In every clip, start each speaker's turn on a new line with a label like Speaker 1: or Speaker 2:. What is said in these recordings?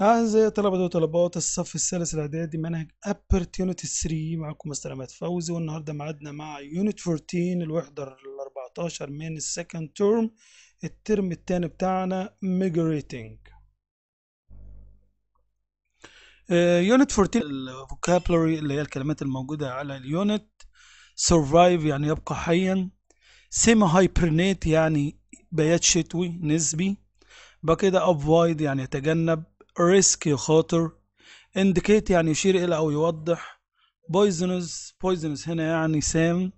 Speaker 1: أعزائي طلبة وطلبات الصف الثالث الإعدادي منهج Opportunity 3 معكم مستر أحمد فوزي والنهاردة معادنا مع يونت 14 الوحدة ال 14 من السكند ترم الترم التاني بتاعنا Migrating يونت 14 الفوكابلري اللي هي الكلمات الموجودة على اليونت سرفايف يعني يبقى حيا سيما هايبرنيت يعني بيات شتوي نسبي بقى كده افويد يعني يتجنب ريسك يخاطر indicate يعني يشير إلى أو يوضح poisonous poisonous هنا يعني سام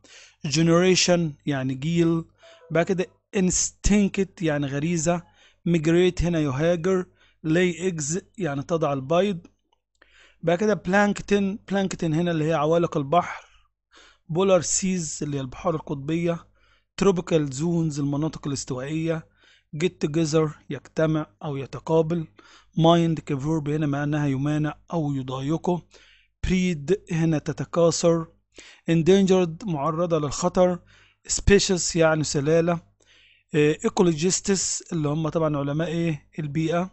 Speaker 1: generation يعني جيل بعد كده instinct يعني غريزة migrate هنا يهاجر lay eggs يعني تضع البيض بعد كده بلانكتن plankton هنا اللي هي عوالق البحر polar سيز اللي هي البحار القطبية تروبيكال زونز المناطق الاستوائية get together يجتمع أو يتقابل مايند كفيرب هنا مع أنها يمانع أو يضايقه بريد هنا تتكاثر endangered معرضة للخطر سبيشس يعني سلالة ايكولوجيستس uh, اللي هم طبعا علماء ايه البيئة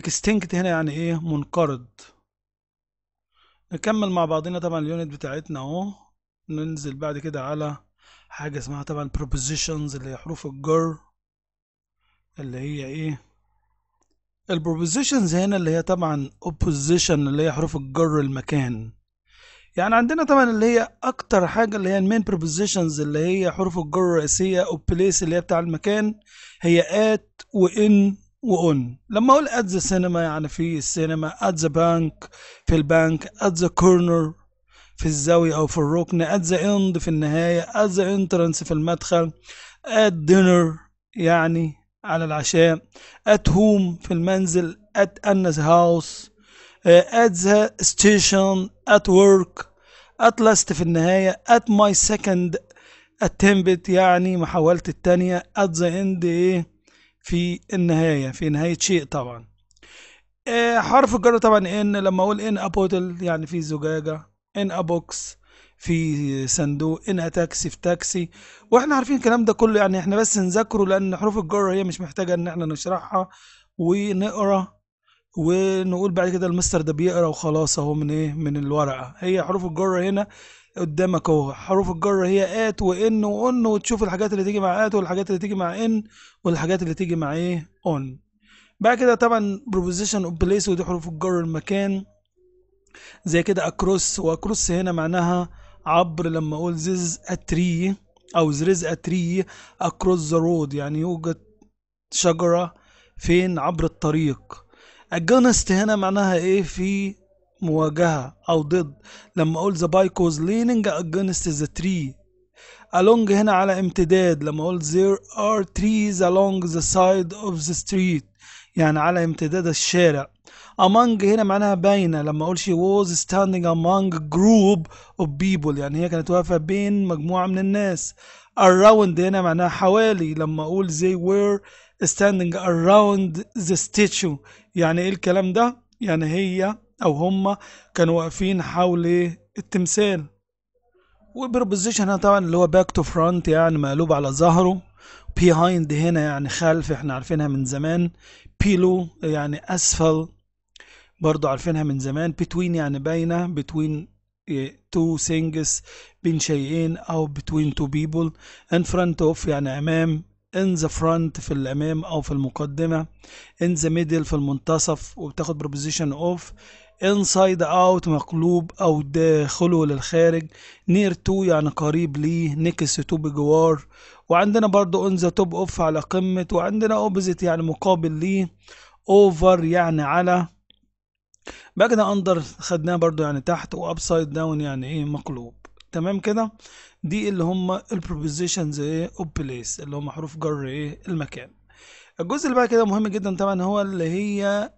Speaker 1: extinct هنا يعني ايه منقرض نكمل مع بعضنا طبعا اليونت بتاعتنا اهو ننزل بعد كده على حاجة اسمها طبعا propositions اللي هي حروف الجر اللي هي ايه البروبوزيشنز هنا اللي هي طبعا اوبوزيشن اللي هي حروف الجر المكان يعني عندنا طبعا اللي هي اكتر حاجه اللي هي المين بروبوزيشنز اللي هي حروف الجر الرئيسيه او بليس اللي هي بتاع المكان هي ات وان وان لما اقول ات ذا سينما يعني في السينما ات ذا بانك في البنك ات ذا كورنر في الزاويه او في الركن ات ذا اند في النهايه ات ذا انترنس في المدخل ات دينر يعني على العشاء at home في المنزل at Anna's house آه، at the station at work at last في النهاية at my second attempt يعني محاولة التانية at the end ايه في النهاية في نهاية شيء طبعا آه، حرف الجر طبعا ان لما اقول ان ابوتل يعني في زجاجة ان ابوكس في صندوق ان تاكسي في تاكسي واحنا عارفين الكلام ده كله يعني احنا بس نذاكره لان حروف الجر هي مش محتاجه ان احنا نشرحها ونقرا ونقول بعد كده المستر ده بيقرا وخلاص اهو من ايه من الورقه هي حروف الجر هنا قدامك اهو حروف الجر هي ات وان وان وتشوف الحاجات اللي تيجي مع ات والحاجات اللي تيجي مع ان والحاجات اللي تيجي مع ايه اون بعد كده طبعا بروبوزيشن اوف بليس ودي حروف الجر المكان زي كده اكروس واكروس هنا معناها عبر لما اقول زيز اتري او زريز اتري اكروس ذا رود يعني يوجد شجرة فين عبر الطريق الجونست هنا معناها ايه في مواجهة او ضد لما اقول ذا بايك was leaning against the tree along هنا على امتداد لما اقول there are trees along the side of the street يعني على امتداد الشارع among هنا معناها باينه لما اقول she was standing among group of people يعني هي كانت واقفه بين مجموعه من الناس around هنا معناها حوالي لما اقول they were standing around the statue يعني ايه الكلام ده يعني هي او هم كانوا واقفين حول التمثال وبروبوزيشن هنا طبعا اللي هو باك تو فرونت يعني مقلوب على ظهره بيهايند هنا يعني خلف احنا عارفينها من زمان بيلو يعني اسفل برضو عارفينها من زمان between يعني باينة between اه، two things بين شيئين أو between two people in front of يعني أمام in the front في الأمام أو في المقدمة in the middle في المنتصف وبتاخد preposition of inside out مقلوب أو داخله للخارج near to يعني قريب ليه next to بجوار وعندنا برضو on the top of على قمة وعندنا opposite يعني مقابل ليه over يعني على ده اندر خدناه برضو يعني تحت وابسايد داون يعني ايه مقلوب تمام كده دي اللي هم البروبوزيشنز ايه اوف بليس اللي هم حروف جر ايه المكان الجزء اللي بعد كده مهم جدا طبعا هو اللي هي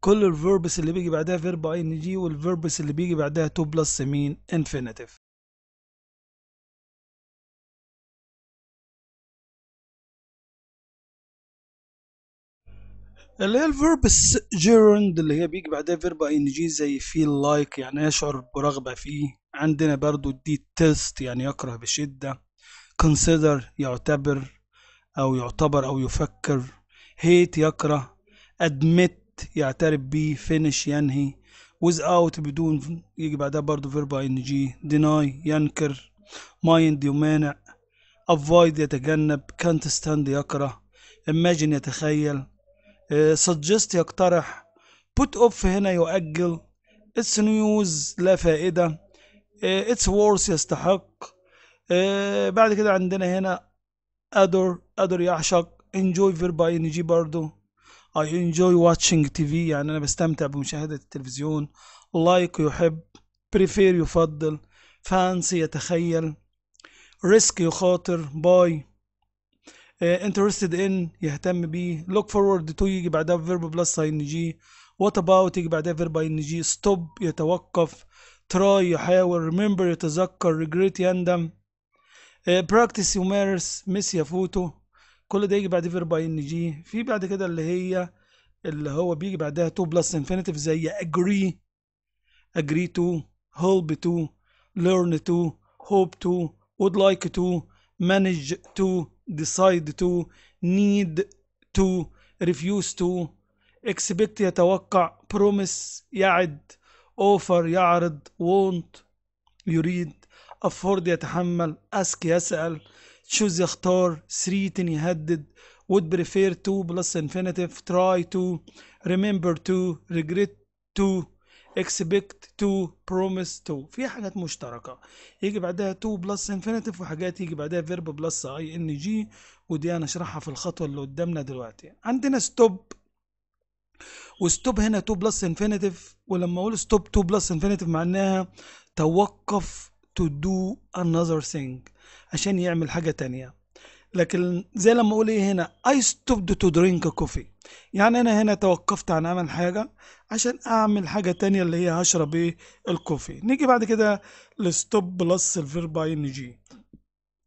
Speaker 1: كل الفيربس اللي بيجي بعدها فيرب اي ان جي والفيربس اللي بيجي بعدها تو بلس مين انفينيتيف اللي هي الفيرب جيرند اللي هي بيجي بعدها فيرب ان جي زي فيل لايك يعني يشعر برغبة فيه عندنا برضو دي تيست يعني يكره بشدة كونسيدر يعتبر أو يعتبر أو يفكر هيت يكره ادمت يعترف بيه فينش ينهي ويز اوت بدون يجي بعدها برضو فيرب ان جي ديناي ينكر مايند يمانع افويد يتجنب كانت ستاند يكره imagine يتخيل سجست آه، يقترح بوت اوف هنا يؤجل اتس نيوز لا فائده اتس آه، وورث يستحق آه، بعد كده عندنا هنا ادور ادور يعشق انجوي verb اي ان جي برضو اي انجوي watching تي في يعني انا بستمتع بمشاهده التلفزيون لايك like يحب بريفير يفضل فانسي يتخيل ريسك يخاطر باي انترستد آه، ان يهتم بيه لوك فورورد تو يجي بعدها فيرب بلس ان جي وات اباوت يجي بعدها فيرب ان جي ستوب يتوقف تراي يحاول ريمبر يتذكر ريجريت يندم براكتس يمارس ميس يفوتو كل ده يجي بعد فيرب ان جي في بعد كده اللي هي اللي هو بيجي بعدها تو بلس انفينيتيف زي اجري اجري تو هولب تو ليرن تو هوب تو وود لايك تو manage to decide to need to refuse to expect يتوقع promise يعد offer يعرض want يريد afford يتحمل ask يسأل choose يختار treat يهدد would prefer to plus infinitive try to remember to regret to expect to promise to في حاجات مشتركة يجي بعدها to بلس infinitive وحاجات يجي بعدها verb بلس اي ان جي ودي هنشرحها في الخطوة اللي قدامنا دلوقتي عندنا stop وستوب هنا تو بلس انفينيتيف ولما اقول ستوب تو بلس انفينيتيف معناها توقف تو دو انذر ثينج عشان يعمل حاجة تانية لكن زي لما اقول ايه هنا اي ستوب تو درينك كوفي يعني انا هنا توقفت عن عمل حاجة عشان اعمل حاجة تانية اللي هي هشرب ايه الكوفي نيجي بعد كده لستوب بلس الفيرب ان جي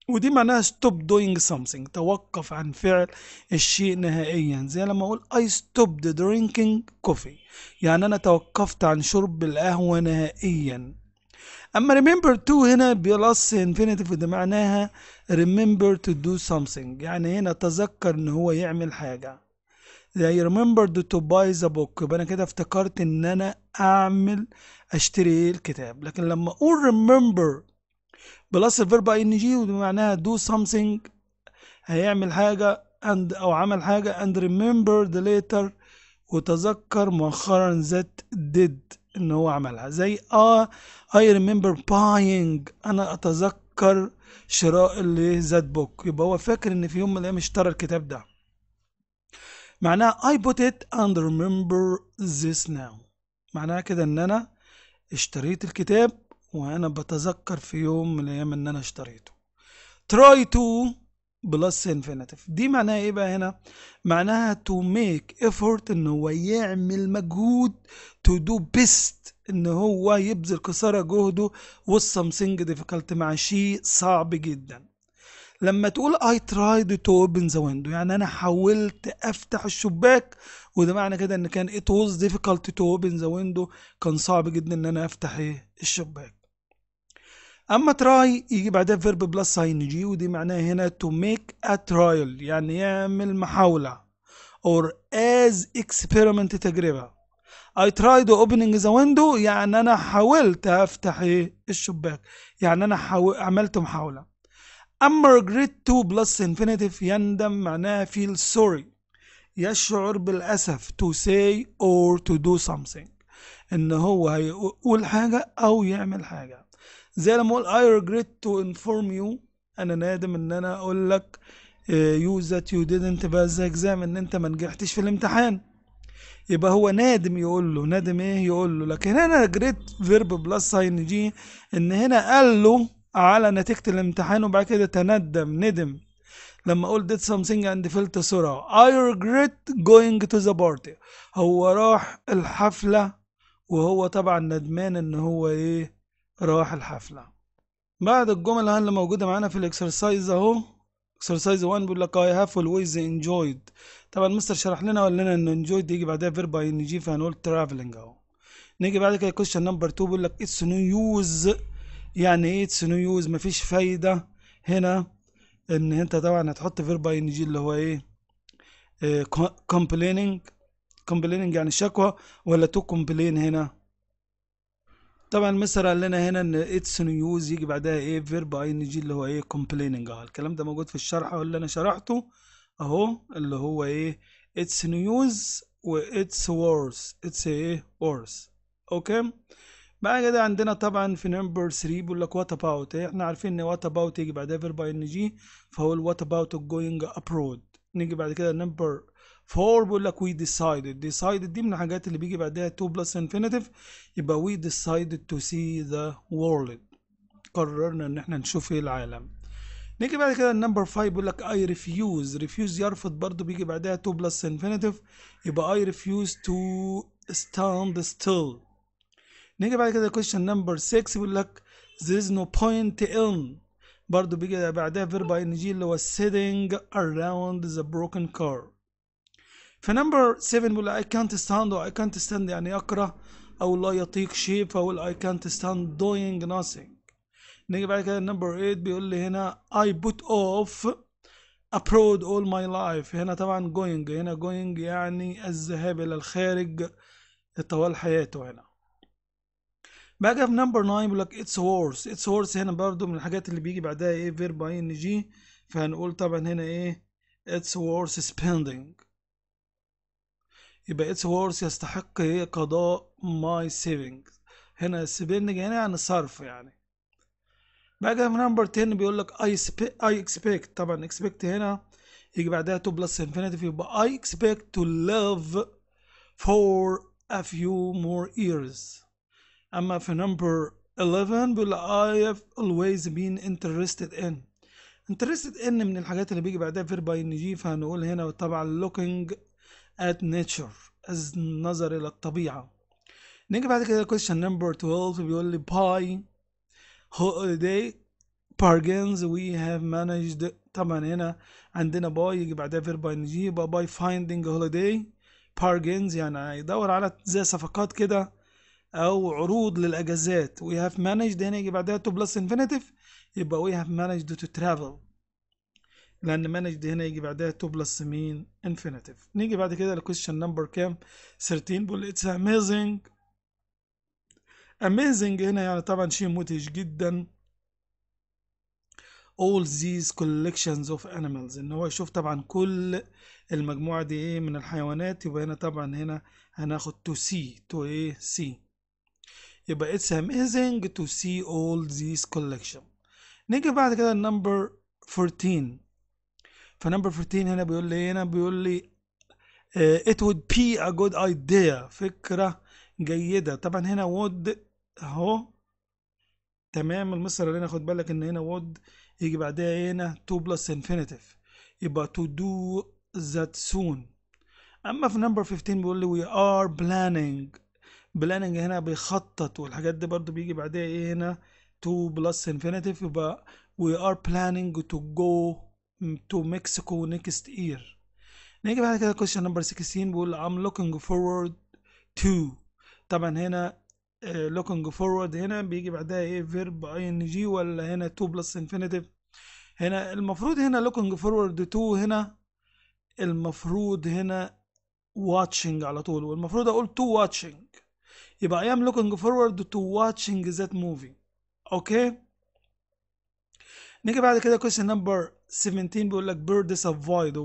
Speaker 1: ودي معناها ستوب دوينج something توقف عن فعل الشيء نهائيا زي لما اقول I stopped drinking coffee يعني انا توقفت عن شرب القهوة نهائيا اما remember to هنا بلس infinitive معناها remember to do something يعني هنا تذكر ان هو يعمل حاجة they remembered to buy the book يبقى انا كده افتكرت ان انا اعمل اشتري ايه الكتاب لكن لما اقول remember بلس الفيرب ان جي ومعناها do something هيعمل حاجة and او عمل حاجة and remember the later وتذكر مؤخرا that did ان هو عملها زي اه I remember buying انا اتذكر شراء اللي ذات بوك يبقى هو فاكر ان في يوم من الايام اشترى الكتاب ده معناها I put it and remember this now معناها كده ان انا اشتريت الكتاب وانا بتذكر في يوم من الايام ان انا اشتريته try to plus infinitive دي معناها ايه بقى هنا معناها to make effort ان هو يعمل مجهود to do best ان هو يبذل قصارى جهده with something difficult مع شيء صعب جدا لما تقول I tried to open the window يعني أنا حاولت أفتح الشباك وده معنى كده إن كان it was difficult to open the window كان صعب جدا إن أنا أفتح إيه الشباك أما try يجي بعدها verb بلس ing جي ودي معناها هنا to make a trial يعني يعمل محاولة or as experiment تجربة I tried opening the window يعني أنا حاولت أفتح إيه الشباك يعني أنا حاول عملت محاولة اما regret to plus infinitive يندم معناها feel sorry يشعر بالاسف to say or to do something ان هو هيقول حاجه او يعمل حاجه زي لما اقول I regret to inform you انا نادم ان انا اقول لك يو ذات يو didn't pass the exam ان انت ما نجحتش في الامتحان يبقى هو نادم يقول له نادم ايه يقول له لكن هنا regret verb plus ing ان هنا قال له على نتيجة الامتحان وبعد كده تندم ندم لما قلت did something and felt سرعة I regret going to the party هو راح الحفلة وهو طبعا ندمان ان هو ايه راح الحفلة بعد الجمل اللي موجودة معانا في الاكسرسايز اهو اكسرسايز 1 بيقول لك I have always enjoyed طبعا مستر شرح لنا وقال لنا ان enjoyed يجي بعدها فيرب ان جي فهنقول traveling اهو نيجي بعد كده question نمبر 2 بيقول لك it's no use يعني اتس نيوز مفيش فايده هنا ان انت طبعا هتحط فيرب اي ان جي اللي هو ايه كومبليننج آه، كومبليننج يعني شكوى ولا تو كومبلين هنا طبعا مصر قال لنا هنا ان اتس نيوز يجي بعدها ايه فيرب اي ان جي اللي هو ايه كومبليننج اه الكلام ده موجود في الشرح اللي انا شرحته اهو اللي هو ايه اتس نيوز واتس وورس اتس ايه وورس اوكي بعد كده عندنا طبعا في نمبر 3 بيقول لك وات اباوت إيه، احنا عارفين ان وات اباوت يجي بعدها فيرب ان جي فهو الوات اباوت جوينج ابرود نيجي بعد كده نمبر 4 بيقول لك وي ديسايدد ديسايدد دي من الحاجات اللي بيجي بعدها 2 بلس انفينيتيف يبقى وي ديسايدد تو سي ذا وورلد قررنا ان احنا نشوف ايه العالم نيجي بعد كده النمبر 5 بيقول لك اي ريفيوز ريفيوز يرفض برضو بيجي بعدها 2 بلس انفينيتيف يبقى اي ريفيوز تو ستاند ستيل نيجي بعد كده كويشن نمبر 6 بيقول لك there is no point in برضو بيجي بعدها فيرب ان جي اللي هو sitting around the broken car في نمبر 7 بيقول لك I can't stand or I can't stand يعني اكره او لا يطيق شيء فاقول I can't stand doing nothing نيجي بعد كده نمبر 8 بيقول لي هنا I put off abroad all my life هنا طبعا going هنا going يعني الذهاب الى الخارج طوال حياته هنا بقى في نمبر 9 بيقول لك اتس هورس اتس هورس هنا برضو من الحاجات اللي بيجي بعدها ايه فيرب اي ان جي فهنقول طبعا هنا ايه اتس هورس سبيندنج يبقى اتس هورس يستحق ايه قضاء ماي سيفنج هنا سبيندنج هنا يعني صرف يعني بقى في نمبر 10 بيقول لك اي اي اكسبكت طبعا اكسبكت هنا يجي بعدها 2 بلس انفينيتي يبقى اي اكسبكت تو live فور a few more years أما في نمبر 11 بيقول I have always been interested in interested in من الحاجات اللي بيجي بعدها فير إن جي فهنقول هنا طبعا looking at nature as النظر إلى الطبيعة نيجي بعد كده question number 12 بيقول لي by holiday bargains we have managed طبعا هنا عندنا باي يجي بعدها فير إن جي باي finding a holiday bargains يعني يدور على زي صفقات كده او عروض للاجازات وي هاف مانجد هنا يجي بعدها تو بلس انفينيتيف يبقى وي هاف مانجد تو ترافل لان مانجد هنا يجي بعدها تو بلس مين انفينيتيف نيجي بعد كده للكويشن نمبر كام 13 بيقول اتس اميزنج اميزنج هنا يعني طبعا شيء مدهش جدا all these collections of animals ان هو يشوف طبعا كل المجموعة دي ايه من الحيوانات يبقى هنا طبعا هنا هناخد to see to ايه see يبقى it's amazing to see all these collection نيجي بعد كده number 14 فنمبر 14 هنا بيقول لي هنا بيقول لي uh, it would be a good idea فكرة جيدة طبعا هنا would اهو تمام المصر هنا خد بالك ان هنا would يجي بعدها هنا to plus infinitive يبقى to do that soon اما في نمبر 15 بيقول لي we are planning بلاننج هنا بيخطط والحاجات دي برضو بيجي بعدها ايه هنا تو بلس انفينيتيف يبقى وي ار بلاننج تو جو تو مكسيكو نيكست اير نيجي بعد كده كويشن نمبر 16 بيقول ام لوكينج فورورد تو طبعا هنا uh, آه، فورورد هنا بيجي بعدها ايه فيرب ان جي ولا هنا تو بلس انفينيتيف هنا المفروض هنا لوكينج فورورد تو هنا المفروض هنا واتشنج على طول والمفروض اقول تو واتشنج يبقى I am looking forward to watching that movie اوكي نيجي بعد كده question number 17 بيقول لك bird avoid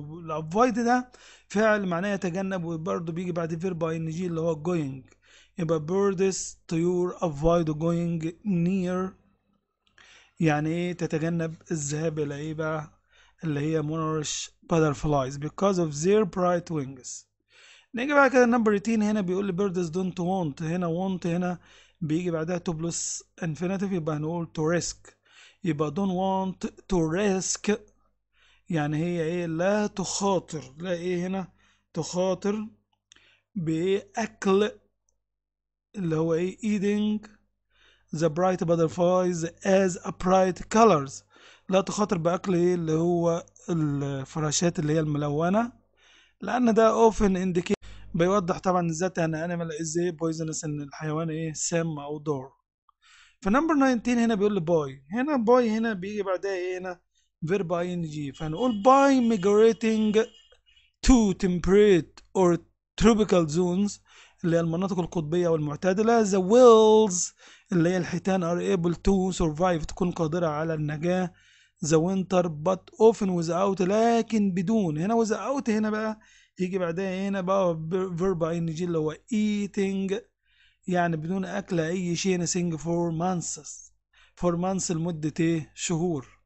Speaker 1: avoid ده فعل معناه يتجنب وبرضه بيجي بعد verb ing اللي هو going يبقى birds طيور avoid going near يعني ايه تتجنب الذهاب الى ايه بقى اللي هي monarch butterflies because of their bright wings نيجي بعد كده نمبر 18 هنا بيقول لي بيردز دونت وونت هنا وونت هنا بيجي بعدها تو بلس انفينيتيف يبقى هنقول تو ريسك يبقى دون وونت تو ريسك يعني هي ايه لا تخاطر لا ايه هنا تخاطر باكل اللي هو ايه eating the bright butterflies as a bright colors لا تخاطر باكل ايه اللي هو الفراشات اللي هي الملونه لان ده often indicates بيوضح طبعا ازاي ان انيمال از ايه بويزنس ان الحيوان ايه سام او دور فنمبر 19 هنا بيقول لي باي هنا باي هنا بيجي بعدها ايه هنا فيرب اي ان جي فهنقول باي ميجريتنج تو temperate or tropical zones اللي هي المناطق القطبية والمعتدلة the wills اللي هي الحيتان are able to survive تكون قادرة على النجاة the winter but often without لكن بدون هنا without هنا بقى يجي بعدها هنا بقى فيربا ان جي اللي هو ايتينج يعني بدون أكل أي شيء سينج فور مانسس فور مانس لمدة إيه شهور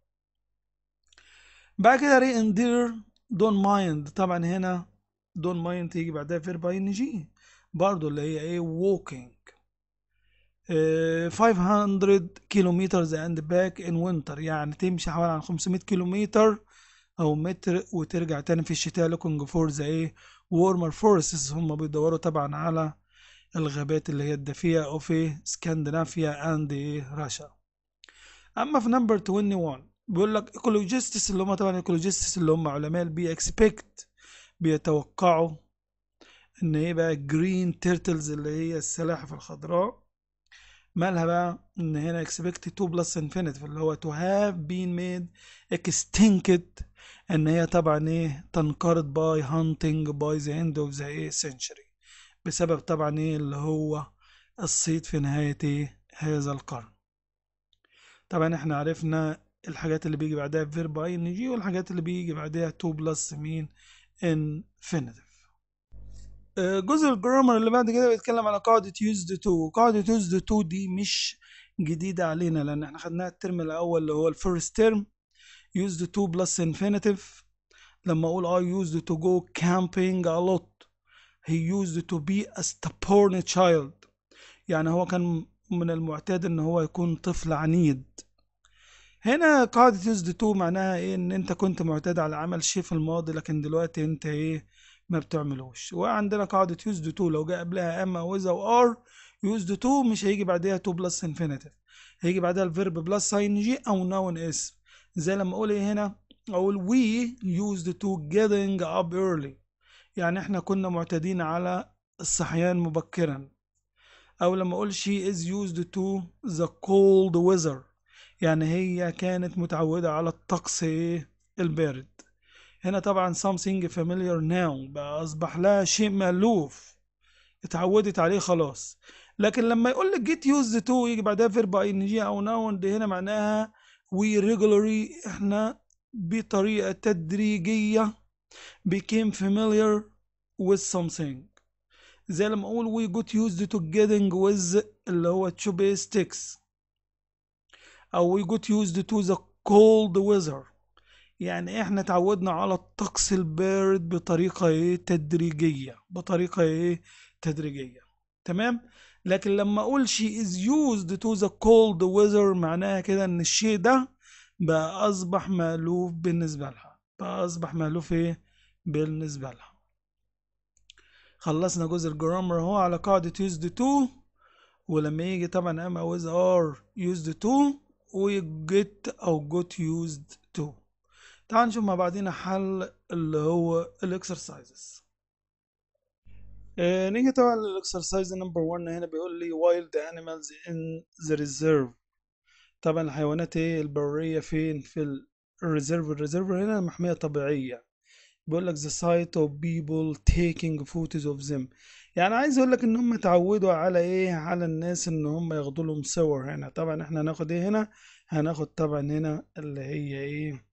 Speaker 1: بعد كده ري اندير دون مايند طبعا هنا دون مايند يجي بعدها فيربا ان جي برضه اللي هي ايه ووكينج uh, 500 كيلومتر اند باك ان وينتر يعني تمشي حوالي عن 500 كيلومتر او متر وترجع تاني في الشتاء لكونج فورز ايه وورمر فورسز هم بيدوروا طبعا على الغابات اللي هي الدافية أو في اسكندنافيا أند إيه؟ راشا أما في نمبر 21 بيقول لك ايكولوجيستس اللي هم طبعا ايكولوجيستس اللي هم علماء البي اكسبكت بيتوقعوا ان ايه بقى جرين تيرتلز اللي هي السلاحف الخضراء مالها بقى ان هنا اكسبكت تو بلس انفينيتي اللي هو تو هاف بين ميد اكستنكت ان هي طبعا ايه تنقرض باي هانتنج باي ذا اند اوف ذا ايه سنشري بسبب طبعا ايه اللي هو الصيد في نهاية ايه هذا القرن طبعا احنا عرفنا الحاجات اللي بيجي بعدها فير باي ان جي والحاجات اللي بيجي بعدها تو بلس مين انفينيتيف جزء الجرامر اللي بعد كده بيتكلم على قاعدة يوزد تو وقاعدة يوزد تو دي مش جديدة علينا لأن احنا خدناها الترم الأول اللي هو الفيرست ترم used to plus infinitive لما اقول I used to go camping a lot he used to be a stubborn child يعني هو كان من المعتاد ان هو يكون طفل عنيد هنا قاعدة used to معناها ايه ان انت كنت معتاد على عمل شيء في الماضي لكن دلوقتي انت ايه ما بتعملوش وعندنا قاعدة used to لو جاء قبلها اما او وار او used to مش هيجي بعدها to plus infinitive هيجي بعدها الفيرب بلس اي ان جي او نون اسم زي لما اقول ايه هنا اقول we used to getting up early يعني احنا كنا معتادين على الصحيان مبكرا او لما اقول she is used to the cold weather يعني هي كانت متعودة على الطقس البارد هنا طبعا something familiar now بقى اصبح لها شيء مألوف اتعودت عليه خلاص لكن لما يقول لك get used to يجي بعدها verb ing جي او ناوند هنا معناها وريجولاري احنا بطريقة تدريجية became familiar with something زي لما اقول we got used to getting with اللي هو to sticks او we got used to the cold weather يعني احنا اتعودنا على الطقس البارد بطريقة ايه تدريجية بطريقة ايه تدريجية تمام لكن لما اقول she is used to the cold weather معناها كده ان الشيء ده بقى اصبح مألوف بالنسبة لها بقى اصبح مألوف ايه بالنسبة لها خلصنا جزء الجرامر اهو على قاعدة used to ولما يجي طبعا am with are used to get او got used to تعال نشوف مع بعضينا حل اللي هو الاكسرسايزز آه، نيجي طبعا للاكسرسايز نمبر 1 هنا بيقول لي وايلد انيمالز ان ذا ريزيرف طبعا الحيوانات ايه البريه فين في الريزيرف الريزيرف هنا محميه طبيعيه بيقول لك ذا سايت اوف بيبل تيكينج فوتوز اوف them يعني عايز اقول لك ان هم اتعودوا على ايه على الناس ان هم ياخدوا لهم صور هنا طبعا احنا هناخد ايه هنا هناخد طبعا هنا اللي هي ايه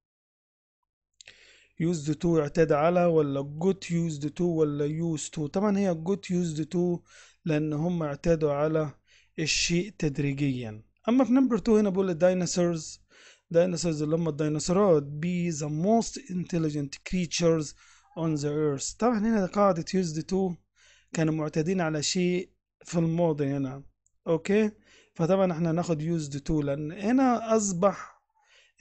Speaker 1: يوزد تو اعتاد على ولا جوت يوزد تو ولا يوز تو طبعا هي جوت يوزد تو لان هم اعتادوا على الشيء تدريجيا اما في نمبر 2 هنا بقول الديناصورز الديناصورز اللي هم الديناصورات بي the most intelligent creatures on the earth طبعا هنا قاعدة يوزد تو كانوا معتادين على شيء في الماضي هنا اوكي فطبعا احنا هناخد يوزد تو لان هنا اصبح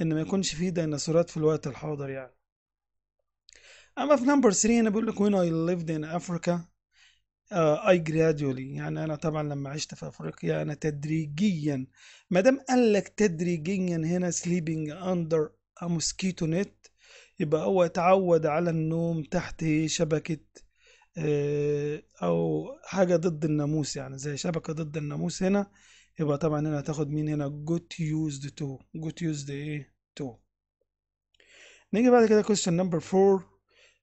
Speaker 1: ان ما يكونش فيه ديناصورات في الوقت الحاضر يعني اما في نمبر 3 انا بقول لك وين اي ليفد ان افريكا اي جرادولي يعني انا طبعا لما عشت في افريقيا انا تدريجيا ما دام قال لك تدريجيا هنا سليبنج اندر موسكيتو نت يبقى هو اتعود على النوم تحت شبكه آه، او حاجه ضد الناموس يعني زي شبكه ضد الناموس هنا يبقى طبعا هنا هتاخد مين هنا جوت يوزد تو جوت يوزد ايه تو نيجي بعد كده كويستشن نمبر 4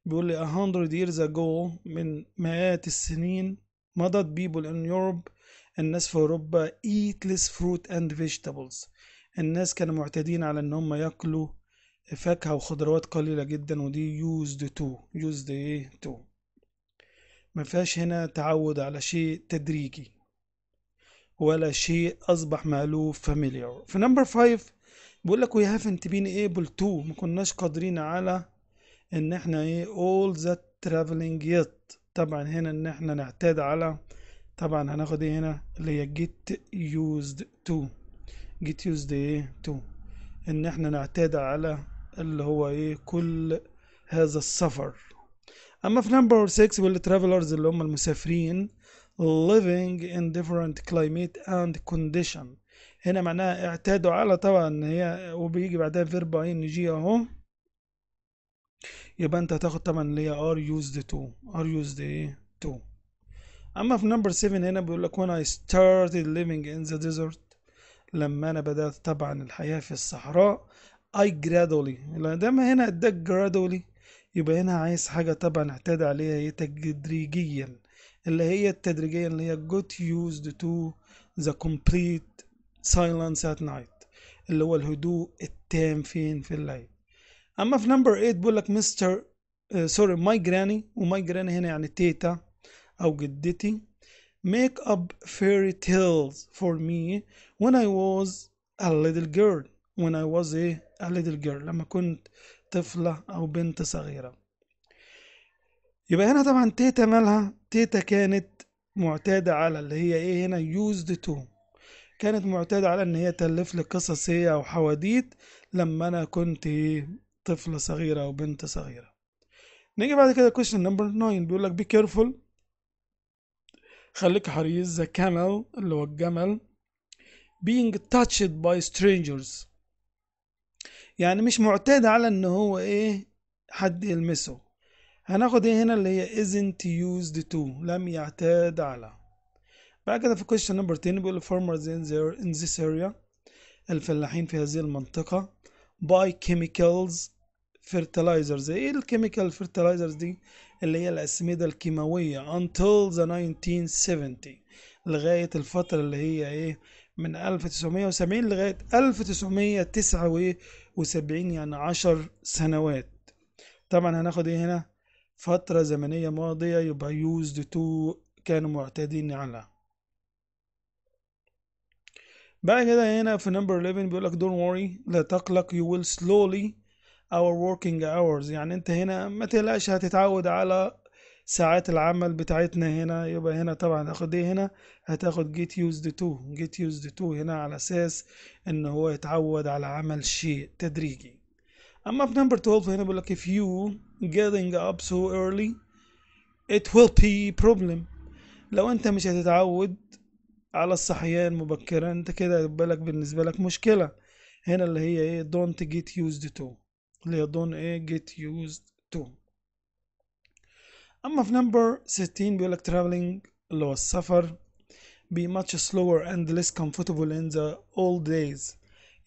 Speaker 1: بيقول لي 100 years ago من مئات السنين مضت people in Europe الناس في أوروبا eat less fruit and vegetables الناس كانوا معتادين على إن هم ياكلوا فاكهة وخضروات قليلة جدا ودي used to used ايه ما مفيهاش هنا تعود على شيء تدريجي ولا شيء أصبح مألوف familiar في نمبر 5 بيقول لك we haven't been able to ما كناش قادرين على ان احنا ايه all the traveling yet طبعا هنا ان احنا نعتاد على طبعا هناخد ايه هنا اللي هي get used to get used ايه to ان احنا نعتاد على اللي هو ايه كل هذا السفر اما في نمبر 6 والترافلرز اللي هم المسافرين living in different climate and condition هنا معناها اعتادوا على طبعا هي وبيجي بعدها فيرب ان جي اهو يبقى انت هتاخد طبعا اللي هي ار يوزد تو ار يوزد ايه تو اما في نمبر 7 هنا بيقول لك when I started living in the desert لما انا بدات طبعا الحياه في الصحراء I gradually لا هنا اداك gradually يبقى هنا عايز حاجه طبعا اعتاد عليها هي تدريجيا اللي هي التدريجيا اللي هي got used to the complete silence at night اللي هو الهدوء التام فين في الليل اما في نمبر 8 بيقول لك مستر سوري ماي جراني وماي جراني هنا يعني تيتا او جدتي make up فيري تيلز فور مي when I was a little girl when I was a, a little girl لما كنت طفلة أو بنت صغيرة يبقى هنا طبعا تيتا مالها تيتا كانت معتادة على اللي هي ايه هنا used to كانت معتادة على ان هي تلف لي قصص هي او حواديت لما انا كنت ايه طفلة صغيرة أو بنت صغيرة نيجي بعد كده question number 9 بيقول لك be careful خليك حريص the camel اللي هو الجمل being touched by strangers يعني مش معتاد على ان هو ايه حد يلمسه هناخد ايه هنا اللي هي isn't used to لم يعتاد على بعد كده في question number 10 بيقول farmers in, their in this area الفلاحين في هذه المنطقة by chemicals fertilizers ايه الكيميكال fertilizers دي اللي هي الأسمدة الكيماوية until the 1970 لغاية الفترة اللي هي ايه من 1970 لغاية 1979 يعني عشر سنوات طبعا هناخد ايه هنا فترة زمنية ماضية يبقى used to كانوا معتادين على بعد كده هنا في نمبر 11 بيقولك don't worry لا تقلق you will slowly our working hours يعني انت هنا ما تقلقش هتتعود على ساعات العمل بتاعتنا هنا يبقى هنا طبعا هتاخد ايه هنا هتاخد get used to get used to هنا على اساس ان هو يتعود على عمل شيء تدريجي اما في نمبر 12 هنا بيقول لك if you getting up so early it will be problem لو انت مش هتتعود على الصحيان مبكرا انت كده بالك بالنسبه لك مشكله هنا اللي هي ايه don't get used to اللي يظن ايه get used to اما في نمبر 16 بيقول لك traveling اللي هو السفر be much slower and less comfortable in the old days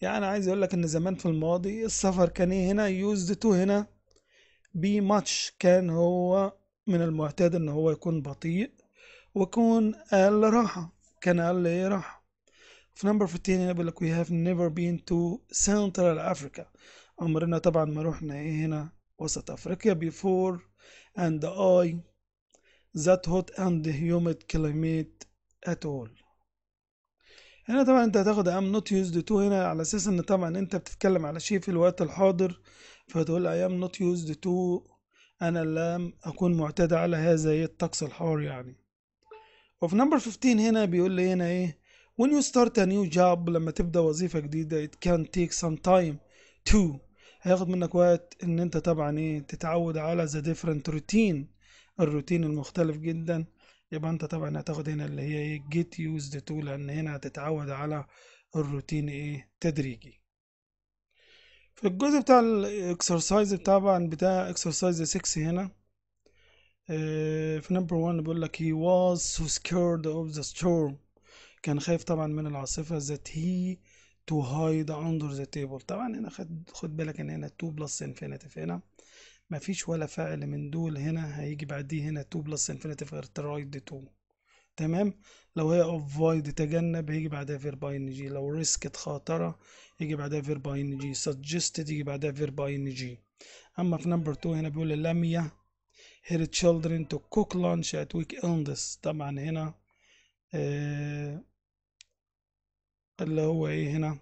Speaker 1: يعني عايز اقول لك ان زمان في الماضي السفر كان ايه هنا used to هنا be much كان هو من المعتاد ان هو يكون بطيء ويكون اقل راحة كان اقل ايه راحة في نمبر 15 هنا بيقول لك we have never been to Central Africa عمرنا طبعا ما رحنا إيه هنا وسط افريقيا before and I that hot and humid climate at all هنا طبعا انت هتاخد I'm not used to هنا على اساس ان طبعا انت بتتكلم على شيء في الوقت الحاضر فهتقول I am not used to انا لم اكون معتاد على هذا الطقس الحار يعني وفي نمبر 15 هنا بيقول لي هنا ايه when you start a new job لما تبدأ وظيفة جديدة it can take some time to هياخد منك وقت ان انت طبعا ايه تتعود على ذا ديفرنت روتين الروتين المختلف جدا يبقى انت طبعا هتاخد هنا اللي هي ايه جيت يوزد تو لان هنا هتتعود على الروتين ايه تدريجي في الجزء بتاع الاكسرسايز طبعا بتاع اكسرسايز 6 هنا آه، في نمبر 1 بيقول لك he was so scared of the storm كان خايف طبعا من العاصفة ذات هي تو هايد اندر ذا تيبل طبعا هنا خد خد بالك ان هنا 2 بلس انفينيتيف هنا مفيش ولا فاعل من دول هنا هيجي بعديه هنا 2 بلس انفينيتيف غير ترايد 2 تمام لو هي افويد تجنب هيجي بعدها فيرب ان جي لو ريسكت خاطره يجي بعدها فيرب ان جي سجستد يجي بعدها فيرب ان جي اما في نمبر 2 هنا بيقول لاميا هير تشيلدرن تو كوك لانش ات ويك اندس طبعا هنا آه اللي هو ايه هنا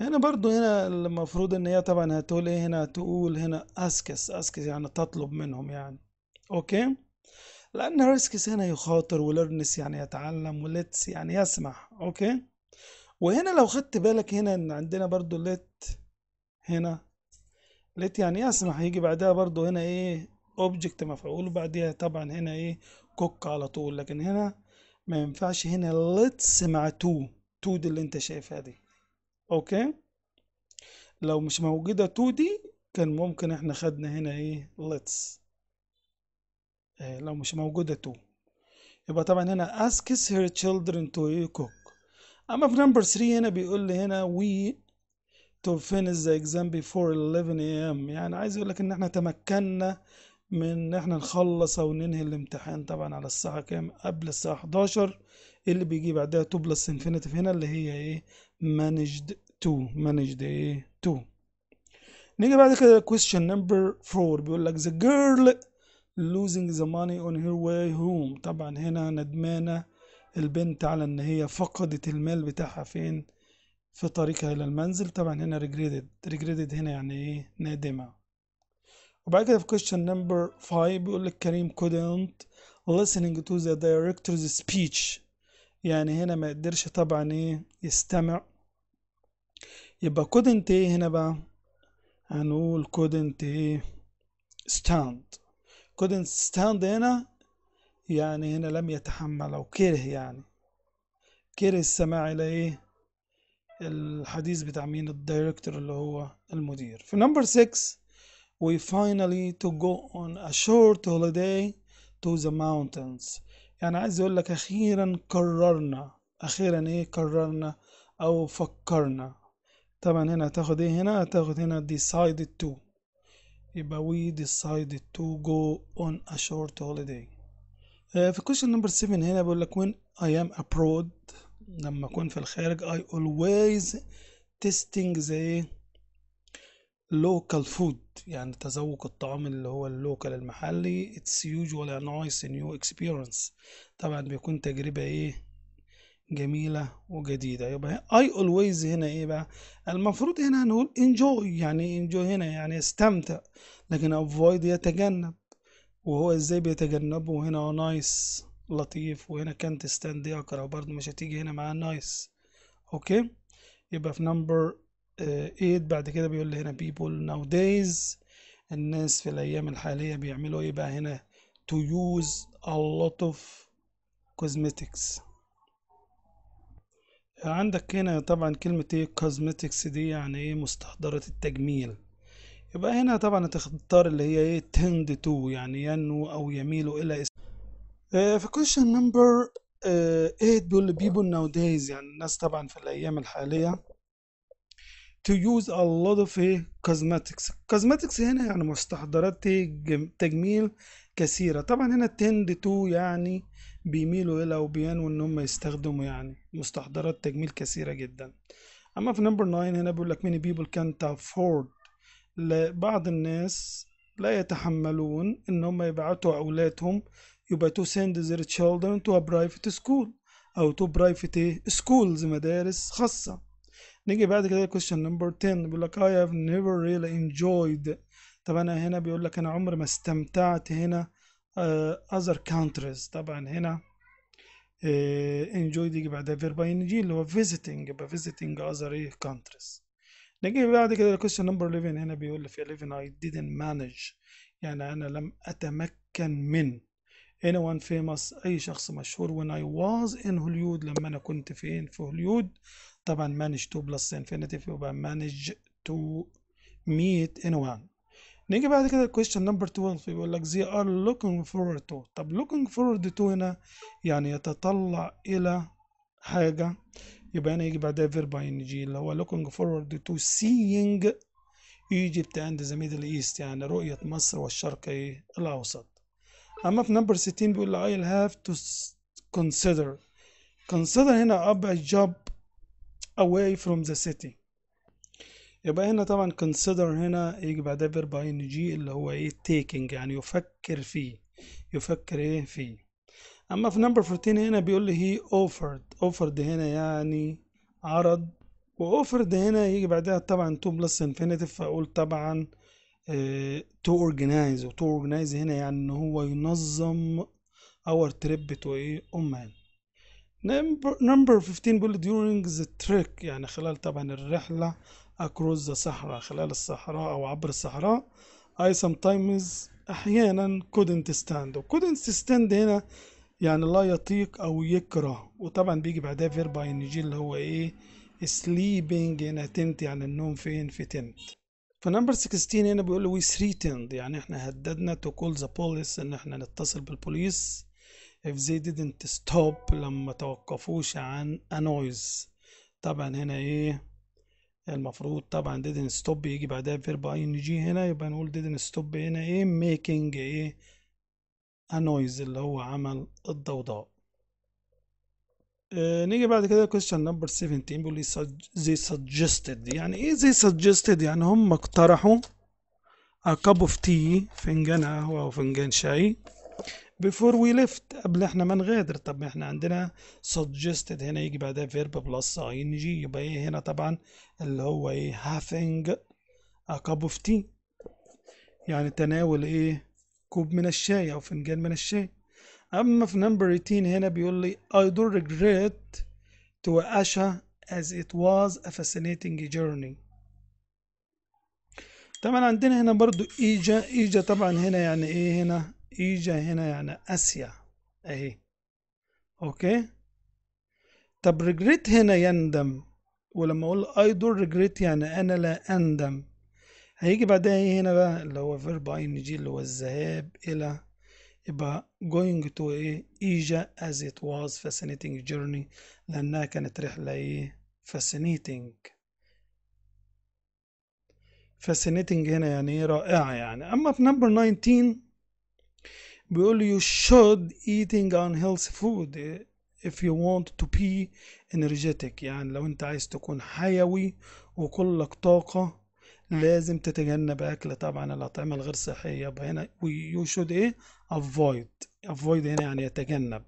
Speaker 1: هنا برضو هنا المفروض ان هي طبعا هتقول ايه هنا تقول هنا اسكس اسكس يعني تطلب منهم يعني اوكي لان ريسكس هنا يخاطر وليرنس يعني يتعلم وليتس يعني يسمح اوكي وهنا لو خدت بالك هنا ان عندنا برضو ليت هنا ليت يعني يسمح يجي بعدها برضو هنا ايه اوبجكت مفعول وبعديها طبعا هنا ايه كوك على طول لكن هنا ما ينفعش هنا let's مع to to دي اللي انت شايفها دي اوكي لو مش موجودة to دي كان ممكن احنا خدنا هنا ايه let's اه لو مش موجودة to يبقى طبعا هنا asks her children to cook اما في نمبر 3 هنا بيقول لي هنا we to finish the exam before 11 am يعني عايز يقول لك ان احنا تمكنا من ان احنا نخلص او ننهي الامتحان طبعا على الساعة كام قبل الساعة 11 اللي بيجي بعدها 2 بلس انفينيتيف هنا اللي هي ايه مانجد 2 مانجد ايه 2 نيجي بعد كده question number 4 بيقول لك the girl losing the money on her way home طبعا هنا ندمانة البنت على ان هي فقدت المال بتاعها فين في طريقها الى المنزل طبعا هنا regretted regretted هنا يعني ايه نادمة وبعد كده في question number 5 بيقول لك كريم couldn't listening to the director's speech يعني هنا ما قدرش طبعا ايه يستمع يبقى couldn't ايه هنا بقى هنقول couldn't ايه stand couldn't stand هنا يعني هنا لم يتحمل او كره يعني كره السماع الى ايه الحديث بتاع مين الدايركتور اللي هو المدير في نمبر 6 we finally to go on a short holiday to the mountains يعني عايز اقول لك اخيرا قررنا اخيرا ايه قررنا او فكرنا طبعا هنا تاخد ايه هنا تاخد هنا decided to يبقى we decided to go on a short holiday في question number 7 هنا بيقول لك when I am abroad لما اكون في الخارج I always testing the لوكال فود يعني تذوق الطعام اللي هو اللوكال المحلي اتس يوجوال a نايس نيو اكسبيرينس طبعا بيكون تجربة ايه جميلة وجديدة يبقى اي اولويز هنا ايه بقى المفروض هنا هنقول انجوي يعني انجوي هنا يعني استمتع لكن افويد يتجنب وهو ازاي بيتجنبه هنا نايس لطيف وهنا كانت ستاند اكره برضه مش هتيجي هنا مع نايس اوكي يبقى في نمبر ايد آه، بعد كده بيقول لي هنا people nowadays الناس في الأيام الحالية بيعملوا إيه بقى هنا to use a lot of cosmetics عندك هنا طبعا كلمة ايه cosmetics دي يعني ايه مستحضرة التجميل يبقى هنا طبعا هتختار اللي هي ايه tend to يعني ينو أو يميل إلى اسم آه، في question number 8 آه، بيقول people nowadays يعني الناس طبعا في الأيام الحالية to use a lot of ايه cosmetics cosmetics هنا يعني مستحضرات eh، تجميل كثيرة طبعا هنا tend to يعني بيميلوا الى وبيانوا ان هم يستخدموا يعني مستحضرات تجميل كثيرة جدا اما في نمبر 9 هنا بيقول لك many people can't afford لبعض الناس لا يتحملون ان هم يبعتوا اولادهم يبقى to send their children to a private school او to private eh، schools مدارس خاصة نيجي بعد كده كويشن نمبر 10 بيقول لك I have never really enjoyed طب انا هنا بيقول لك انا عمري ما استمتعت هنا uh, other countries طبعا هنا uh, enjoyed يجي بعدها verb ing اللي هو visiting يبقى visiting other eh, countries نيجي بعد كده الكويشن نمبر 11 هنا بيقول لي في 11 I didn't manage يعني انا لم اتمكن من anyone famous أي شخص مشهور when I was in Hollywood لما أنا كنت فين في هوليود طبعا manage to plus infinitive يبقى manage to meet anyone نيجي بعد كده question number 12 بيقول لك they are looking forward to طب looking forward to هنا يعني يتطلع إلى حاجة يبقى هنا يجي بعدها verb ing اللي هو looking forward to seeing Egypt and the Middle East يعني رؤية مصر والشرق الأوسط اما في نمبر 60 بيقول I'll have to consider consider هنا a job away from the city يبقى هنا طبعا consider هنا يجي بعدها verb ing اللي هو ايه taking يعني يفكر فيه يفكر ايه فيه اما في نمبر 14 هنا بيقول لي he offered offered هنا يعني عرض و offered هنا يجي بعدها طبعا to plus infinitive فاقول طبعا تو اورجنايز وتو اورجنايز هنا يعني ان هو ينظم اور تريب بتو ايه عمان نمبر 15 بيقول during the trek يعني خلال طبعا الرحلة across the صحراء خلال الصحراء أو عبر الصحراء I sometimes أحيانا couldn't stand couldn't stand هنا يعني لا يطيق أو يكره وطبعا بيجي بعدها فيرب ING اللي هو إيه sleeping هنا تنت يعني النوم فين في تنت فنمبر 16 هنا بيقول له وي threatened يعني احنا هددنا to call the police ان احنا نتصل بالبوليس if they didn't stop لما توقفوش عن a noise طبعا هنا ايه المفروض طبعا didn't stop يجي بعدها فيرب جي هنا يبقى نقول didn't stop هنا ايه making ايه a noise اللي هو عمل الضوضاء آه، نيجي بعد كده question number 17 بيقول لي they suggested يعني ايه they suggested يعني هم اقترحوا a cup of tea فنجان قهوة أو فنجان شاي before we left قبل احنا ما نغادر طب احنا عندنا suggested هنا يجي بعدها verb plus ing يبقى ايه هنا طبعا اللي هو ايه having a cup of tea يعني تناول ايه كوب من الشاي او فنجان من الشاي اما في نمبر 18 هنا بيقول لي I do regret to Asha as it was a fascinating journey طبعا عندنا هنا برضو ايجا ايجا طبعا هنا يعني ايه هنا ايجا هنا يعني اسيا اهي اوكي طب regret هنا يندم ولما اقول I do regret يعني انا لا اندم هيجي بعدها ايه هنا بقى اللي هو verb ing اللي هو الذهاب الى يبقى going to ايه اجا as it was fascinating journey لانها كانت رحلة ايه fascinating fascinating هنا يعني إيه؟ رائعة يعني اما في number 19 بيقول you should eating unhealthy food if you want to be energetic يعني لو انت عايز تكون حيوي وكلك طاقة لازم تتجنب اكل طبعا الاطعمة الغير صحية يبقى هنا you should ايه avoid avoid هنا يعني يتجنب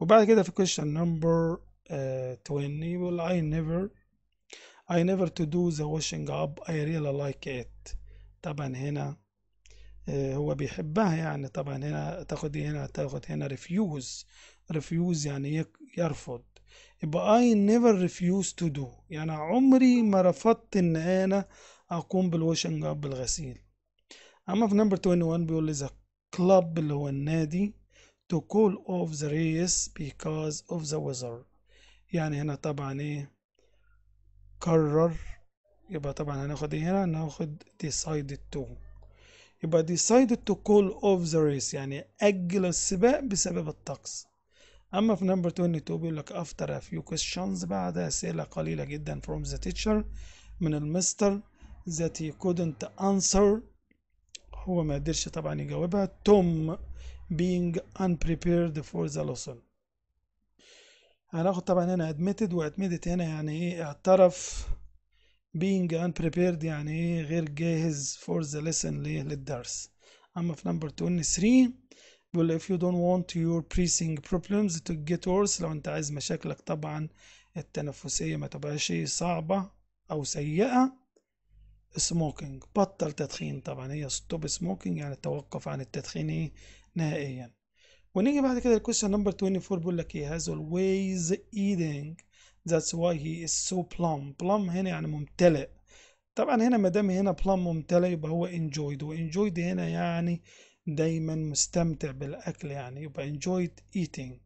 Speaker 1: وبعد كده في question number uh, آه، 20 يقول I never I never to do the washing up I really like it طبعا هنا آه، هو بيحبها يعني طبعا هنا تاخد هنا تاخد هنا refuse refuse يعني يرفض يبقى I never refuse to do يعني عمري ما رفضت ان انا اقوم بالواشنج اب بالغسيل اما في نمبر 21 بيقول لي the club اللي هو النادي to call off the race because of the weather يعني هنا طبعا ايه قرر يبقى طبعا هناخد ايه هنا هناخد decided to يبقى decided to call off the race يعني أجل السباق بسبب الطقس أما في number 22 بيقول لك after a few questions بعد أسئلة قليلة جدا from the teacher من المستر that he couldn't answer هو ما قدرش طبعا يجاوبها توم being unprepared for the lesson هناخد طبعا هنا admitted admitted هنا يعني ايه اعترف being unprepared يعني ايه غير جاهز for the lesson ليه للدرس اما في نمبر 23 بيقول if you don't want your pressing problems to get worse لو انت عايز مشاكلك طبعا التنفسية ما تبقاش صعبة او سيئة سموكينج بطل تدخين طبعا هي ستوب سموكينج يعني توقف عن التدخين ايه نهائيا ونيجي بعد كده الكويشن نمبر 24 بيقول لك ايه هاز اولويز ايتينج ذاتس واي هي از سو plump plump هنا يعني ممتلئ طبعا هنا ما دام هنا plump ممتلئ يبقى هو انجويد وانجويد هنا يعني دايما مستمتع بالاكل يعني يبقى انجويد ايتينج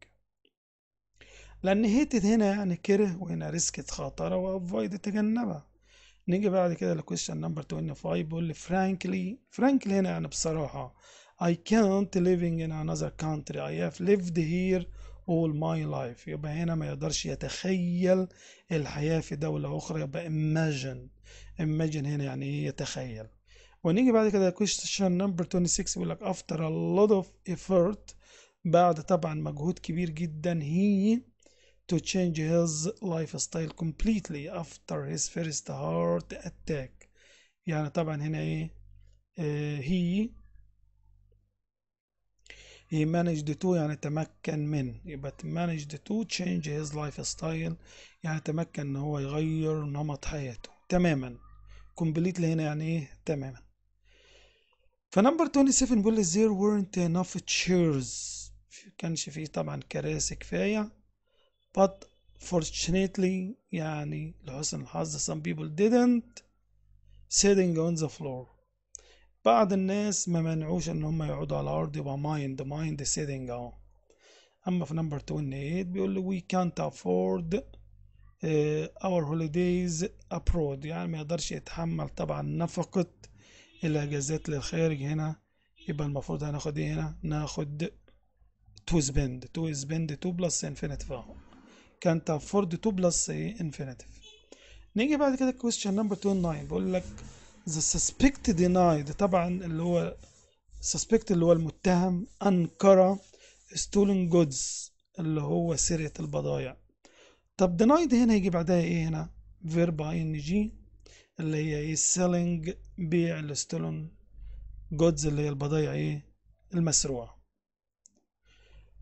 Speaker 1: لان هيتد هنا يعني كره وهنا ريسكت خطرة وافويد تجنبها نيجي بعد كده لكويشن نمبر 25 بيقول لي فرانكلي frankly هنا يعني بصراحة I can't living in another country I have lived here all my life يبقى هنا ما يقدرش يتخيل الحياة في دولة أخرى يبقى imagine imagine هنا يعني إيه يتخيل ونيجي بعد كده question number 26 بيقول لك after a lot of effort بعد طبعا مجهود كبير جدا هي to change his lifestyle completely after his first heart attack يعني طبعا هنا ايه اه he he managed to يعني تمكن من يبقى managed to change his lifestyle يعني تمكن ان هو يغير نمط حياته تماما completely هنا يعني ايه تماما فنمبر 27 بيقول there weren't enough chairs كانش فيه طبعا كراسي كفايه but fortunately يعني لحسن الحظ some people didn't sitting on the floor بعض الناس ما منعوش ان هم يقعدوا على الارض يبقى mind mind sitting on اما في number 28 بيقول لي we can't afford uh, our holidays abroad يعني ما يقدرش يتحمل طبعا نفقة الاجازات للخارج هنا يبقى المفروض هناخد ايه هنا ناخد to spend to spend 2 plus infinite فاهم كانت فورد 2 بلس ايه انفينيتيف نيجي بعد كده كويستشن نمبر 29 بيقول لك ذا سسبكت دينايد طبعا اللي هو سسبكت اللي هو المتهم انكر ستولن جودز اللي هو سرقة البضايع طب دينايد هنا يجي بعدها ايه هنا فيرب اي ان جي اللي هي ايه سيلينج بيع الستولن جودز اللي هي البضايع ايه المسروعه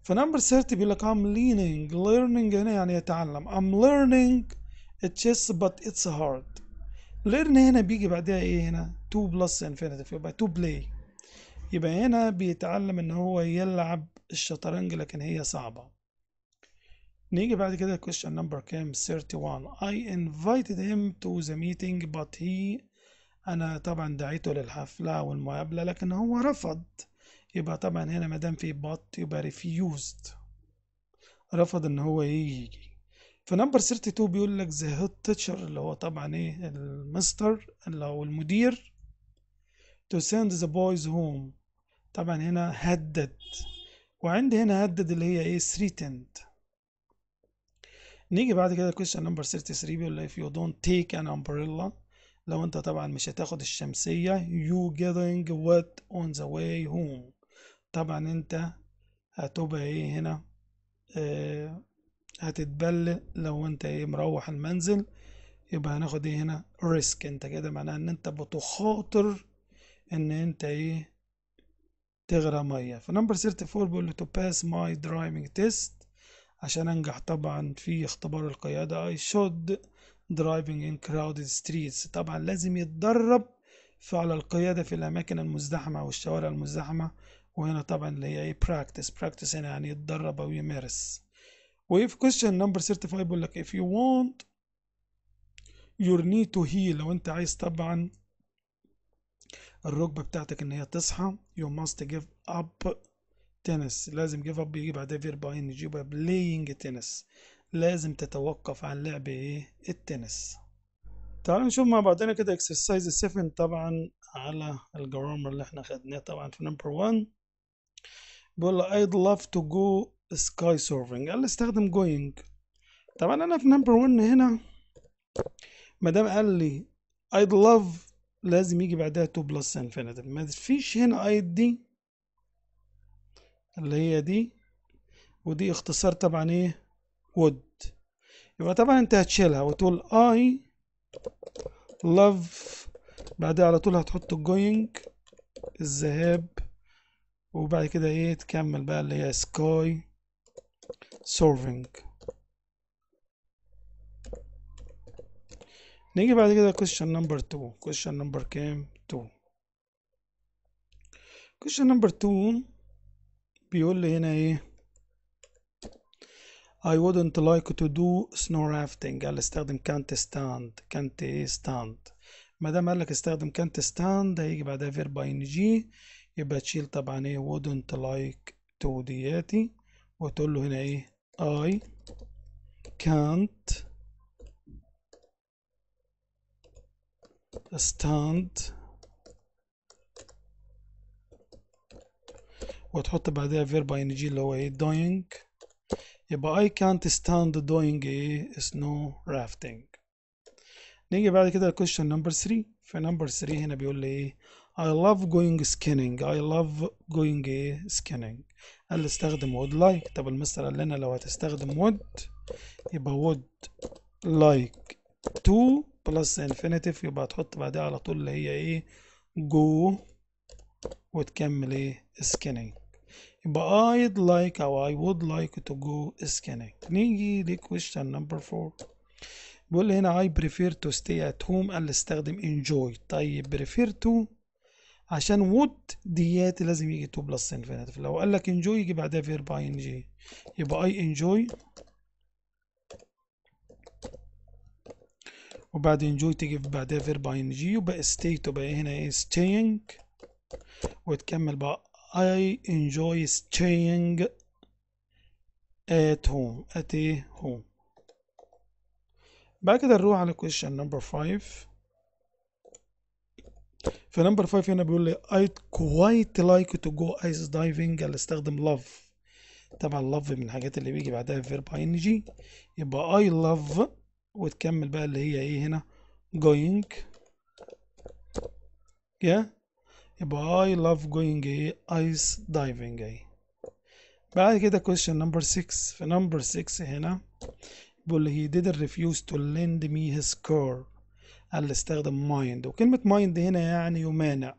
Speaker 1: فنمبر 30 بيقول لك I'm learning learning هنا يعني يتعلم I'm learning chess but it's hard learn هنا بيجي بعدها ايه هنا 2 plus infinitive يبقى to play يبقى هنا بيتعلم ان هو يلعب الشطرنج لكن هي صعبة نيجي بعد كده question number كام 31 I invited him to the meeting but he أنا طبعا دعيته للحفلة والمقابلة لكن هو رفض يبقى طبعا هنا ما دام في بات يبقى ريفيوزد رفض ان هو يجي في نمبر 32 بيقول لك ذا هيد تيتشر اللي هو طبعا ايه المستر اللي هو المدير تو سند ذا بويز هوم طبعا هنا هدد وعندي هنا هدد اللي هي ايه ثريتند نيجي بعد كده كويشن نمبر 33 بيقول لك if you don't take an umbrella لو انت طبعا مش هتاخد الشمسية you getting wet on the way home طبعا انت هتبقى ايه هنا اه هتتبل لو انت ايه مروح المنزل يبقى هناخد ايه هنا ريسك انت كده معناها ان انت بتخاطر ان انت ايه تغرى ميه فنمبر 34 بيقول له تو باس ماي درايفنج تيست عشان انجح طبعا في اختبار القياده اي شود درايفنج ان كراودد ستريتس طبعا لازم يتدرب فعلى القيادة في الأماكن المزدحمة والشوارع المزدحمة وهنا طبعا اللي هي ايه براكتس practice هنا يعني يتدرب او يمارس وفي كويشن نمبر 35 بيقول لك if you want your knee to heal لو انت عايز طبعا الركبة بتاعتك ان هي تصحى you must give up tennis لازم give up يجي بعدها verb ing يبقى playing tennis لازم تتوقف عن لعب ايه التنس تعالوا نشوف مع بعضنا كده exercise 7 طبعا على الجرامر اللي احنا خدناه طبعا في نمبر 1 بقول له I'd love to go sky surfing قال لي استخدم going طبعا انا في نمبر 1 هنا ما دام قال لي I'd love لازم يجي بعدها تو بلس انفينيتيف ما فيش هنا I'd دي اللي هي دي ودي اختصار طبعا ايه would يبقى طبعا انت هتشيلها وتقول I love بعدها على طول هتحط going الذهاب وبعد كده ايه تكمل بقى اللي هي سكاي سورفينج نيجي بعد كده كويشن نمبر 2 كويشن نمبر كام 2 كويشن نمبر 2 بيقول لي هنا ايه I wouldn't like to do snow rafting قال استخدم can't stand can't ايه stand ما دام قال لك استخدم can't stand هيجي بعدها verb ing يبقى تشيل طبعا ايه wouldn't like دياتي وتقول له هنا ايه I can't stand وتحط بعدها فيرب ان جي اللي هو ايه doing يبقى I can't stand doing ايه snow rafting نيجي بعد كده question number 3 في number 3 هنا بيقول لي ايه I love going skinning I love going ايه skinning قال استخدم would like طب المستر قال لنا لو هتستخدم would يبقى would like to بلس infinitive يبقى تحط بعدها على طول اللي هي ايه go وتكمل ايه skinning يبقى I'd like أو I would like to go skinning نيجي ل question number 4 بيقول هنا I prefer to stay at home قال استخدم enjoy طيب prefer to عشان وود ديات لازم يجي 2 بلس انفينيتيف لو قال لك انجوي يجي بعدها فيرب اي ان جي يبقى اي انجوي وبعد انجوي تيجي بعدها فيرب اي ان جي وبقى stay تبقى إيه هنا ايه staying وتكمل بقى اي انجوي staying at home at a home بعد كده نروح على question number 5 في نمبر 5 هنا بيقول لي I'd quite like to go ice diving اللي استخدم love طبعا love من الحاجات اللي بيجي بعدها verb ing يبقى I love وتكمل بقى اللي هي ايه هنا going yeah يبقى I love going ice diving بعد كده question number 6 في number 6 هنا بيقول لي he didn't refuse to lend me his car قال استخدم مايند وكلمة مايند هنا يعني يمانع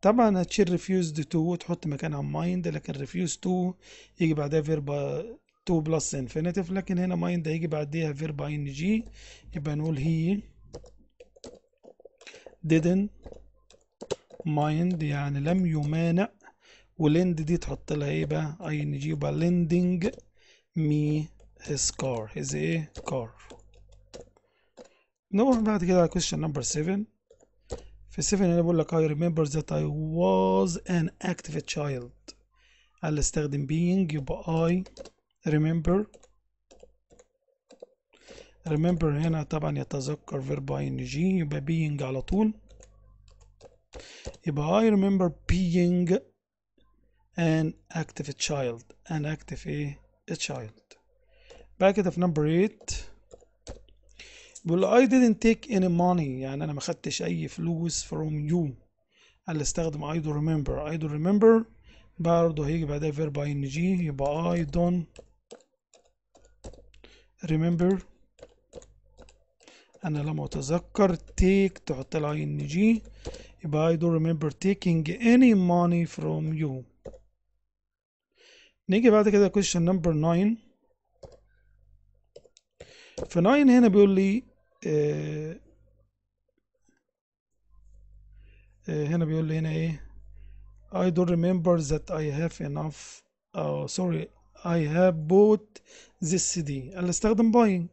Speaker 1: طبعا هتشيل ريفيوز تو وتحط مكانها مايند لكن ريفيوز تو يجي بعدها فيرب تو بلس انفينيتيف لكن هنا مايند هيجي بعديها فيرب ان جي يبقى نقول هي ديدن مايند يعني لم يمانع ولند دي تحط لها ايه بقى اي ان جي يبقى لندنج مي هيز كار هيز ايه كار نروح بعد كده على question number 7 في 7 انا بقول لك I remember that I was an active child هل استخدم being يبقى I remember remember هنا طبعا يتذكر verb ing يبقى being على طول يبقى I remember being an active child an active eh, a child بعد كده في number 8 بيقول له I didn't take any money يعني أنا ما خدتش أي فلوس from you قال استخدم I don't remember I don't remember برضه هيجي بعدها verb ing يبقى I don't remember أنا لم أتذكر take تحط ال ing يبقى I don't remember taking any money from you نيجي بعد كده question number 9 في 9 هنا بيقول لي هنا بيقول لي هنا ايه I don't remember that I have enough oh sorry I have bought this CD اللي استخدم buying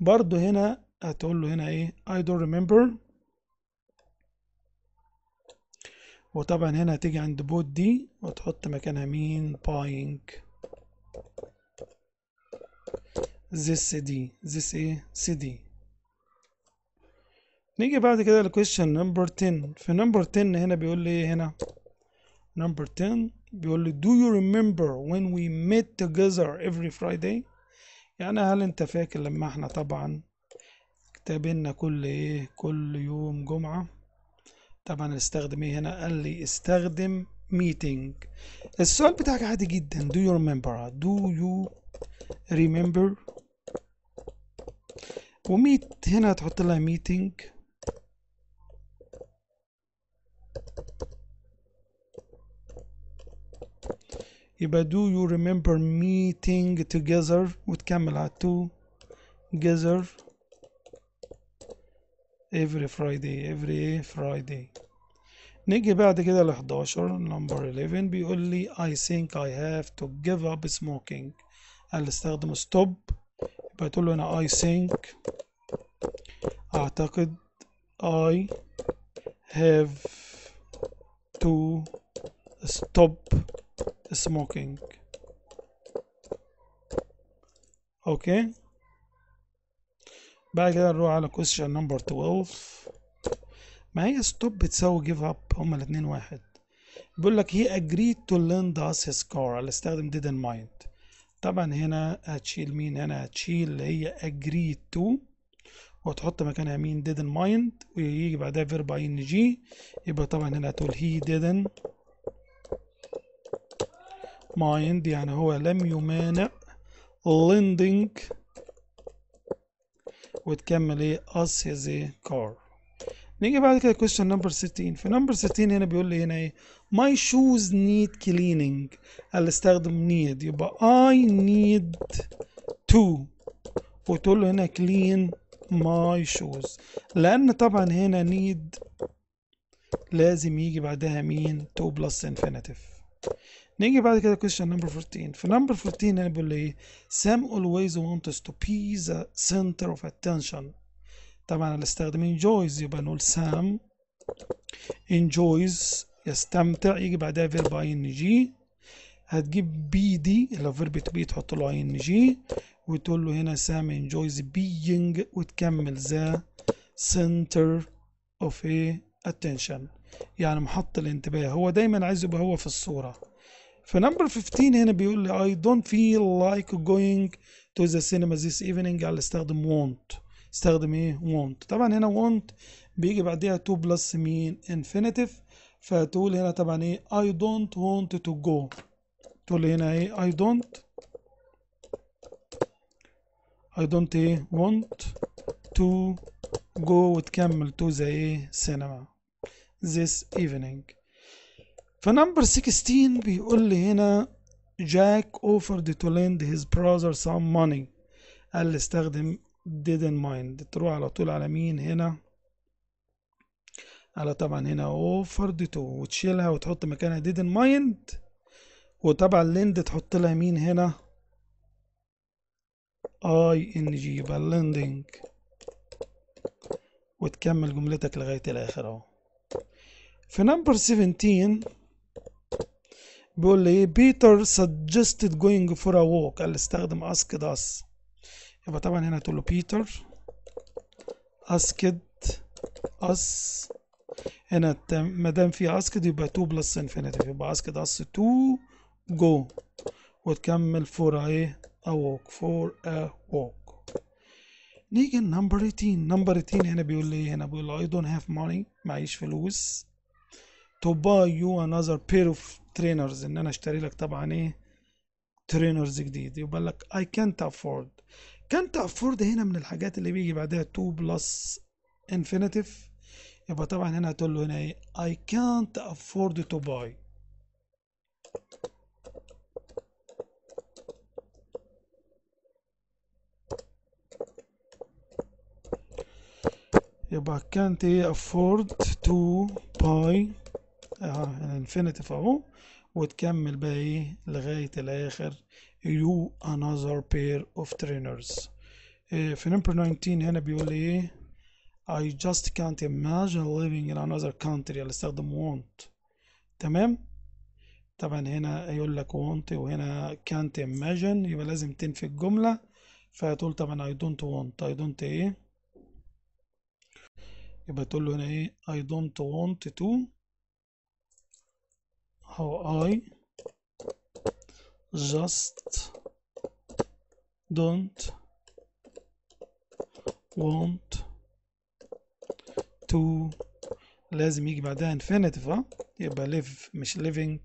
Speaker 1: برضو هنا هتقول له هنا ايه I don't remember وطبعا هنا هتيجي عند بوت دي وتحط مكانها مين buying this CD this ايه CD نيجي بعد كده لكويشن نمبر 10 في نمبر 10 هنا بيقول لي ايه هنا نمبر 10 بيقول لي do you remember when we met together every Friday يعني هل انت فاكر لما احنا طبعا كتابنا كل ايه كل يوم جمعة طبعا استخدم ايه هنا قال لي استخدم meeting السؤال بتاعك عادي جدا do you remember do you remember وميت هنا تحط لها meeting يبقى do you remember meeting together with Kamila together every Friday every Friday نيجي بعد كده ل 11 نمبر 11 بيقول لي I think I have to give up smoking قال استخدم stop يبقى تقول له انا I think اعتقد I have to stop smoking اوكي بعد كده نروح على question number 12 ما هي ستوب بتساوي جيف اب هما الاتنين واحد بيقول لك هي agreed to lend us his car على استخدم did mind طبعا هنا هتشيل مين هنا هتشيل اللي هي agreed to وتحط مكانها مين didn't mind ويجي بعدها فيرب ان جي يبقى طبعا هنا هتقول he didn't مايند يعني هو لم يمانع lending وتكمل ايه us his ايه car نيجي بعد كده question number 16 في number 16 هنا بيقول لي هنا ايه my shoes need cleaning اللي استخدم need يبقى I need to وتقول له هنا clean my shoes لان طبعا هنا need لازم يجي بعدها مين to plus infinitive نيجي بعد كده question number 14 في number 14 انا بقول له ايه Sam always wants to be the center of attention طبعا الاستخدام enjoys يبقى نقول Sam enjoys يستمتع يجي بعدها verb ing هتجيب بي دي اللي هو فيرب تو بي تحط له اي ان جي وتقول له هنا سام انجويز بينج وتكمل ذا سنتر اوف ايه اتنشن يعني محط الانتباه هو دايما عايز يبقى هو في الصوره فنمبر 15 هنا بيقول لي I don't feel like going to the cinema this evening على استخدم want استخدم ايه want طبعا هنا want بيجي بعديها to plus mean infinitive فتقول هنا طبعا ايه I don't want to go تقول هنا ايه I don't I don't ايه want to go وتكمل to the ايه cinema this evening فنمبر 16 بيقول لي هنا جاك اوفرد تو ليند هيز براذر سام ماني قال لي استخدم didn't mind تروح على طول على مين هنا على طبعا هنا اوفرد تو وتشيلها وتحط مكانها didn't mind وطبعا ليند تحط لها مين هنا اي ان جي يبقى وتكمل جملتك لغاية الآخر اهو في نمبر 17 بيقول لي ايه بيتر suggested going for a walk قال استخدم asked us يبقى طبعا هنا تقول له بيتر asked us هنا ما دام في اسكد يبقى 2 بلس انفينيتيف يبقى اسكد اس 2 جو وتكمل فور ايه اوك فور اوك نيجي نمبر 18 نمبر 18 هنا بيقول لي إيه؟ هنا بيقول لي I don't have money معيش فلوس to buy you another pair of ترينرز ان انا اشتري لك طبعا ايه ترينرز جديد يقول لك اي كانت افورد كانت افورد هنا من الحاجات اللي بيجي بعدها 2 بلس انفينيتيف يبقى طبعا هنا هتقول له هنا ايه اي كانت افورد تو باي يبقى كانت ايه افورد تو باي اه الانفينيتيف اهو وتكمل بقى ايه لغاية الاخر you another pair of trainers آه، في نمبر 19 هنا بيقول لي ايه I just can't imagine living in another country اللي استخدم want تمام طبعا هنا يقول لك want وهنا can't imagine يبقى لازم تنفي الجملة فتقول طبعا I don't want I don't ايه يبقى تقول له هنا ايه I don't want to how I just don't want to لازم يجي بعدها infinitive ها يبقى live مش living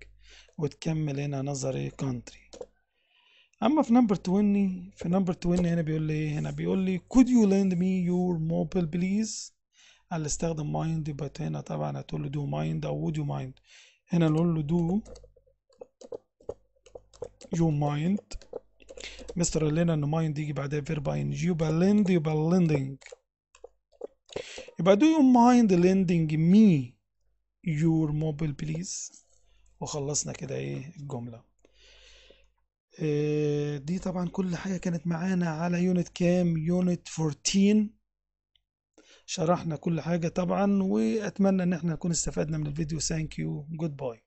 Speaker 1: وتكمل هنا نظري country اما في نمبر 20 في نمبر 20 هنا بيقول لي ايه هنا بيقول لي could you lend me your mobile please هل استخدم mind يبقى هنا طبعا هتقول له do mind او would you mind هنا نقول له دو يو مايند مستر قال لنا ان مايند يجي بعدها فيرب ان جي يبقى لند يبقى لندنج يبقى دو يو مايند لندنج مي يور mobile بليز وخلصنا كده ايه الجمله آه، دي طبعا كل حاجه كانت معانا على يونت كام يونت 14 شرحنا كل حاجة طبعا وأتمنى إن احنا نكون استفدنا من الفيديو ثانك يو جود باي